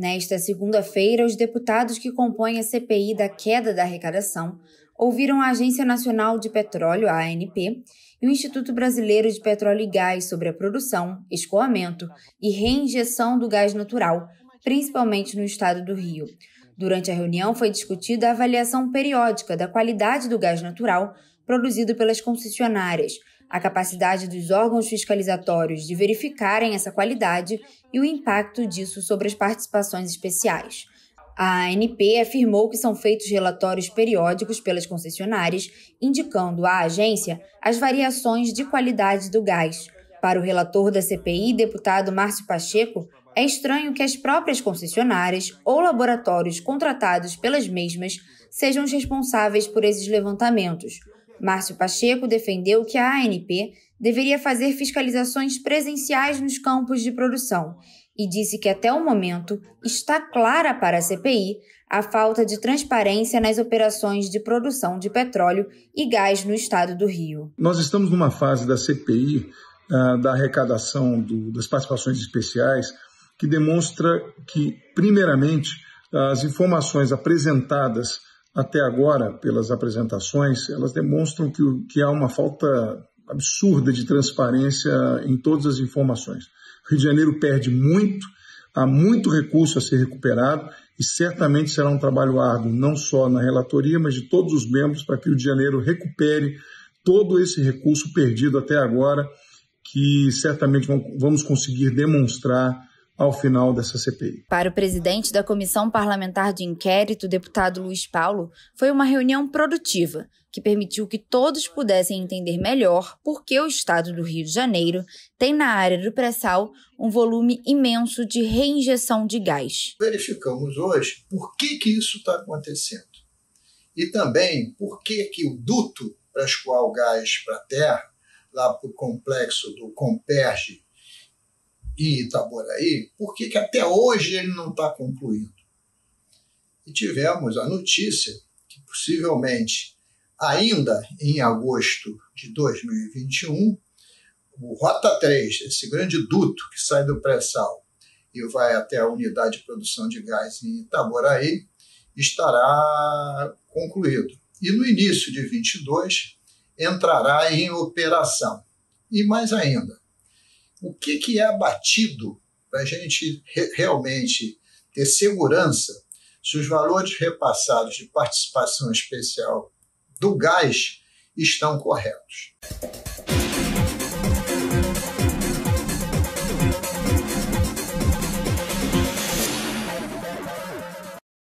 Nesta segunda-feira, os deputados que compõem a CPI da queda da arrecadação ouviram a Agência Nacional de Petróleo, a ANP, e o Instituto Brasileiro de Petróleo e Gás sobre a produção, escoamento e reinjeção do gás natural, principalmente no estado do Rio. Durante a reunião foi discutida a avaliação periódica da qualidade do gás natural produzido pelas concessionárias, a capacidade dos órgãos fiscalizatórios de verificarem essa qualidade e o impacto disso sobre as participações especiais. A ANP afirmou que são feitos relatórios periódicos pelas concessionárias, indicando à agência as variações de qualidade do gás. Para o relator da CPI, deputado Márcio Pacheco, é estranho que as próprias concessionárias ou laboratórios contratados pelas mesmas sejam responsáveis por esses levantamentos. Márcio Pacheco defendeu que a ANP deveria fazer fiscalizações presenciais nos campos de produção e disse que até o momento está clara para a CPI a falta de transparência nas operações de produção de petróleo e gás no estado do Rio. Nós estamos numa fase da CPI ah, da arrecadação do, das participações especiais que demonstra que, primeiramente, as informações apresentadas até agora, pelas apresentações, elas demonstram que, que há uma falta absurda de transparência em todas as informações. Rio de Janeiro perde muito, há muito recurso a ser recuperado e certamente será um trabalho árduo, não só na relatoria, mas de todos os membros, para que o Rio de Janeiro recupere todo esse recurso perdido até agora, que certamente vamos conseguir demonstrar ao final dessa CPI. Para o presidente da Comissão Parlamentar de Inquérito, deputado Luiz Paulo, foi uma reunião produtiva que permitiu que todos pudessem entender melhor por que o estado do Rio de Janeiro tem na área do pré-sal um volume imenso de reinjeção de gás. Verificamos hoje por que, que isso está acontecendo e também por que, que o duto para escoar o gás para a terra, lá para o complexo do Comperge, em Itaboraí, por que até hoje ele não está concluído? E tivemos a notícia que possivelmente ainda em agosto de 2021, o Rota 3, esse grande duto que sai do pré-sal e vai até a unidade de produção de gás em Itaboraí, estará concluído. E no início de 2022 entrará em operação. E mais ainda, o que, que é abatido para a gente re realmente ter segurança se os valores repassados de participação especial do gás estão corretos.